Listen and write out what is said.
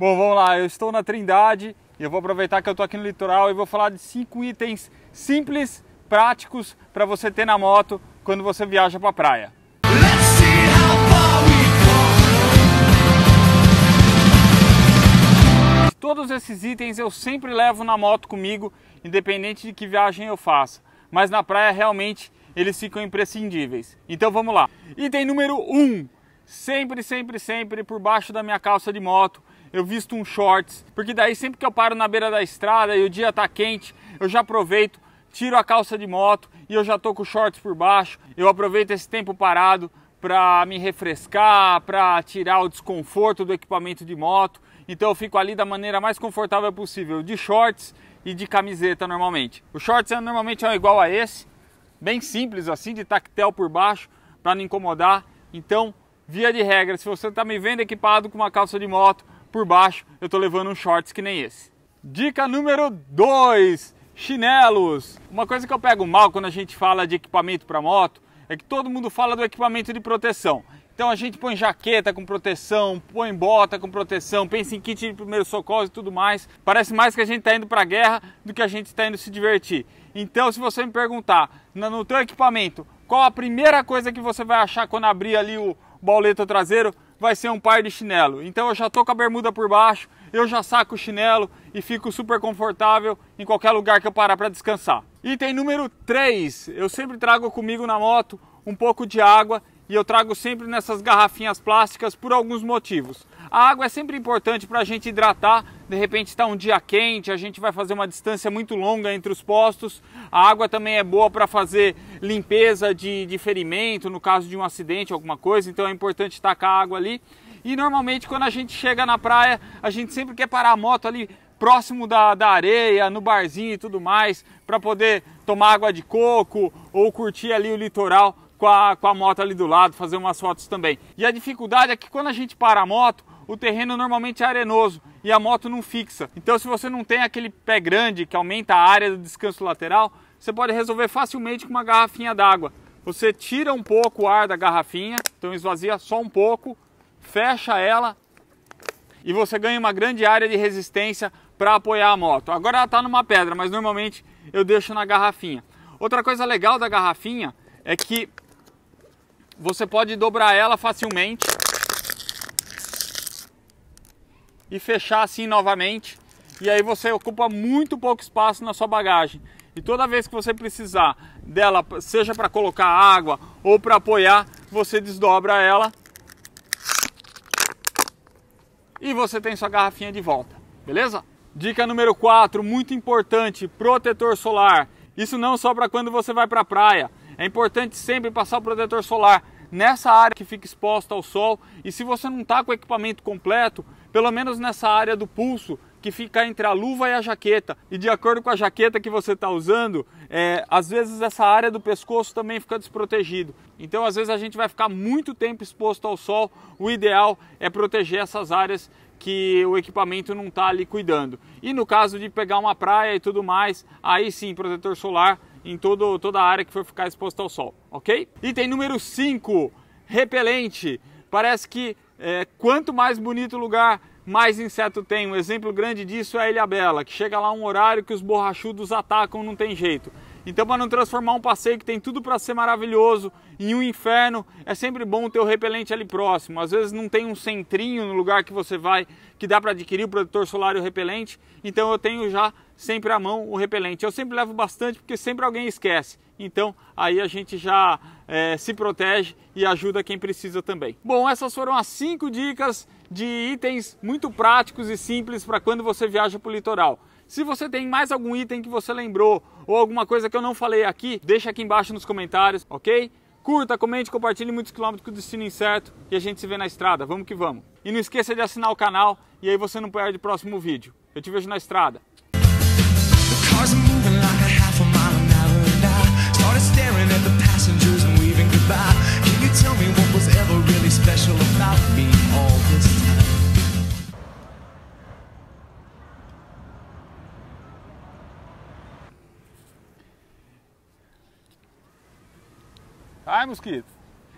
Bom, vamos lá, eu estou na Trindade e eu vou aproveitar que eu estou aqui no litoral e vou falar de cinco itens simples, práticos para você ter na moto quando você viaja para a praia. Todos esses itens eu sempre levo na moto comigo, independente de que viagem eu faça, mas na praia realmente eles ficam imprescindíveis. Então vamos lá. Item número 1. Um, sempre, sempre, sempre por baixo da minha calça de moto eu visto um shorts, porque daí sempre que eu paro na beira da estrada e o dia tá quente, eu já aproveito, tiro a calça de moto e eu já tô com shorts por baixo. Eu aproveito esse tempo parado para me refrescar, para tirar o desconforto do equipamento de moto. Então eu fico ali da maneira mais confortável possível, de shorts e de camiseta normalmente. Os shorts é, normalmente é igual a esse, bem simples assim, de tactel por baixo, para não incomodar. Então, via de regra, se você está me vendo equipado com uma calça de moto, por baixo eu estou levando um shorts que nem esse. Dica número 2, chinelos. Uma coisa que eu pego mal quando a gente fala de equipamento para moto é que todo mundo fala do equipamento de proteção. Então a gente põe jaqueta com proteção, põe bota com proteção, pensa em kit de primeiro socorro e tudo mais. Parece mais que a gente está indo para a guerra do que a gente está indo se divertir. Então se você me perguntar no teu equipamento qual a primeira coisa que você vai achar quando abrir ali o, o bauleto traseiro, vai ser um par de chinelo. Então eu já tô com a bermuda por baixo, eu já saco o chinelo e fico super confortável em qualquer lugar que eu parar para descansar. Item número 3, eu sempre trago comigo na moto um pouco de água e eu trago sempre nessas garrafinhas plásticas por alguns motivos. A água é sempre importante para a gente hidratar, de repente está um dia quente, a gente vai fazer uma distância muito longa entre os postos. A água também é boa para fazer limpeza de, de ferimento, no caso de um acidente, alguma coisa, então é importante tacar a água ali. E normalmente quando a gente chega na praia, a gente sempre quer parar a moto ali próximo da, da areia, no barzinho e tudo mais, para poder tomar água de coco ou curtir ali o litoral com a, com a moto ali do lado, fazer umas fotos também. E a dificuldade é que quando a gente para a moto, o terreno normalmente é arenoso e a moto não fixa. Então, se você não tem aquele pé grande que aumenta a área do descanso lateral, você pode resolver facilmente com uma garrafinha d'água. Você tira um pouco o ar da garrafinha, então esvazia só um pouco, fecha ela e você ganha uma grande área de resistência para apoiar a moto. Agora ela está numa pedra, mas normalmente eu deixo na garrafinha. Outra coisa legal da garrafinha é que você pode dobrar ela facilmente e fechar assim novamente. E aí você ocupa muito pouco espaço na sua bagagem. E toda vez que você precisar dela, seja para colocar água ou para apoiar, você desdobra ela e você tem sua garrafinha de volta, beleza? Dica número 4, muito importante, protetor solar. Isso não só para quando você vai para a praia, é importante sempre passar o protetor solar nessa área que fica exposta ao sol e se você não está com o equipamento completo, pelo menos nessa área do pulso que fica entre a luva e a jaqueta. E de acordo com a jaqueta que você está usando, é, às vezes essa área do pescoço também fica desprotegido. Então às vezes a gente vai ficar muito tempo exposto ao sol. O ideal é proteger essas áreas que o equipamento não está ali cuidando. E no caso de pegar uma praia e tudo mais, aí sim, protetor solar em todo, toda a área que for ficar exposta ao sol, ok? Item número 5, repelente. Parece que é, quanto mais bonito o lugar, mais inseto tem. Um exemplo grande disso é a Ilha Bela, que chega lá um horário que os borrachudos atacam, não tem jeito. Então, para não transformar um passeio que tem tudo para ser maravilhoso em um inferno, é sempre bom ter o repelente ali próximo. Às vezes não tem um centrinho no lugar que você vai que dá para adquirir o protetor solar e o repelente. Então, eu tenho já sempre à mão o repelente. Eu sempre levo bastante porque sempre alguém esquece. Então, aí a gente já é, se protege e ajuda quem precisa também. Bom, essas foram as cinco dicas de itens muito práticos e simples para quando você viaja para o litoral. Se você tem mais algum item que você lembrou ou alguma coisa que eu não falei aqui, deixa aqui embaixo nos comentários, ok? Curta, comente, compartilhe muitos quilômetros com o destino incerto e a gente se vê na estrada. Vamos que vamos. E não esqueça de assinar o canal e aí você não perde o próximo vídeo. Eu te vejo na estrada. Ai, mosquito.